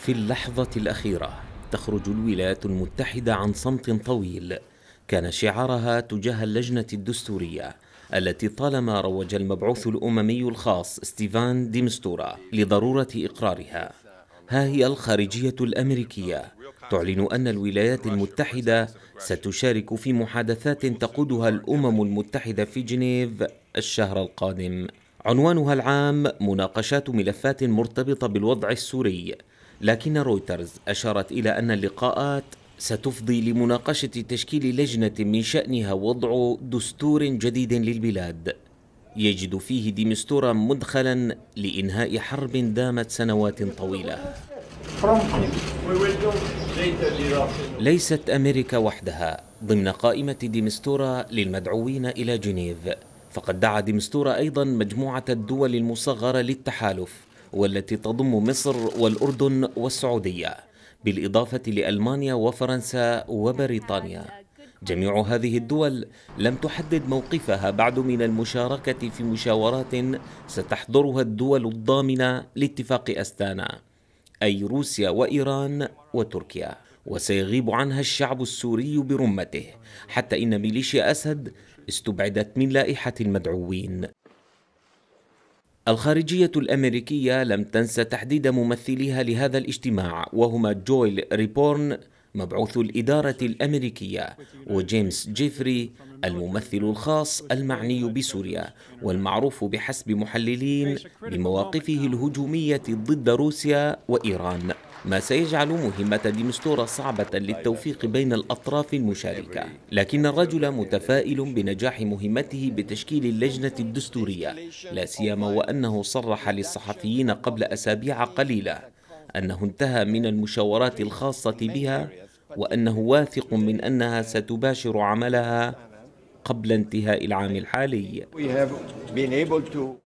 في اللحظة الأخيرة تخرج الولايات المتحدة عن صمت طويل كان شعارها تجاه اللجنة الدستورية التي طالما روج المبعوث الأممي الخاص ستيفان ديمستورا لضرورة إقرارها ها هي الخارجية الأمريكية تعلن أن الولايات المتحدة ستشارك في محادثات تقودها الأمم المتحدة في جنيف الشهر القادم عنوانها العام مناقشات ملفات مرتبطة بالوضع السوري لكن رويترز أشارت إلى أن اللقاءات ستفضي لمناقشة تشكيل لجنة من شأنها وضع دستور جديد للبلاد يجد فيه ديمستورا مدخلا لإنهاء حرب دامت سنوات طويلة ليست أمريكا وحدها ضمن قائمة ديمستورا للمدعوين إلى جنيف فقد دعا ديمستورا أيضا مجموعة الدول المصغرة للتحالف والتي تضم مصر والأردن والسعودية بالإضافة لألمانيا وفرنسا وبريطانيا جميع هذه الدول لم تحدد موقفها بعد من المشاركة في مشاورات ستحضرها الدول الضامنة لاتفاق أستانا أي روسيا وإيران وتركيا وسيغيب عنها الشعب السوري برمته حتى إن ميليشيا أسد استبعدت من لائحة المدعوين الخارجية الأمريكية لم تنس تحديد ممثليها لهذا الاجتماع وهما جويل ريبورن مبعوث الإدارة الأمريكية وجيمس جيفري الممثل الخاص المعني بسوريا والمعروف بحسب محللين بمواقفه الهجومية ضد روسيا وإيران ما سيجعل مهمة ديمستورا صعبة للتوفيق بين الأطراف المشاركة لكن الرجل متفائل بنجاح مهمته بتشكيل اللجنة الدستورية لا سيما وأنه صرح للصحفيين قبل أسابيع قليلة أنه انتهى من المشاورات الخاصة بها وأنه واثق من أنها ستباشر عملها قبل انتهاء العام الحالي